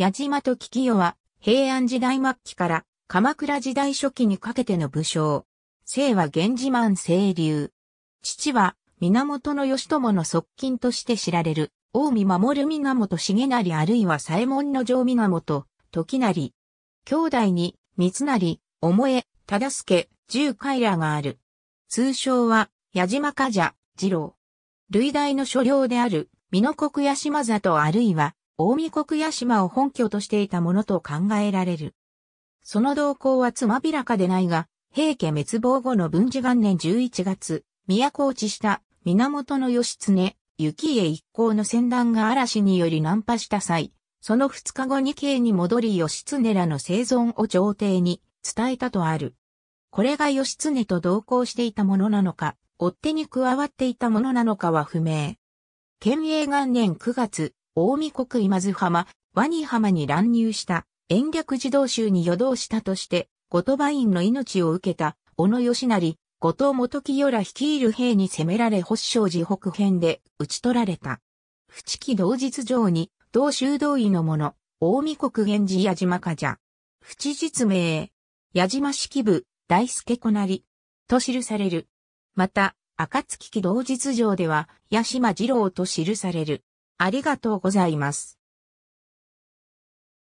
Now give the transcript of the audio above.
矢島とき代は、平安時代末期から鎌倉時代初期にかけての武将。姓は源氏満清流。父は、源義朝の側近として知られる、大見守源重成あるいは左衛門の城源、時成。兄弟に、三成、重江、忠助、十海らがある。通称は、矢島家ゃ、二郎。類大の所領である、美濃国屋島里あるいは、近江国屋島を本拠としていたものと考えられる。その動向はつまびらかでないが、平家滅亡後の文治元年11月、都落ちした源義経、雪家一行の戦団が嵐により難破した際、その2日後に京に戻り義経らの生存を朝廷に伝えたとある。これが義経と同行していたものなのか、追手に加わっていたものなのかは不明。県営元年9月、大見国今津浜、ワニ浜に乱入した、延暦自動衆に夜動したとして、後鳥羽院の命を受けた、小野義成、後藤元清ら率いる兵に攻められ発祥寺北辺で討ち取られた。淵木同日上に、同修同意の者、大見国源氏矢島じゃ。淵実名。矢島式部、大助な成。と記される。また、暁期同日上では、矢島二郎と記される。ありがとうございます。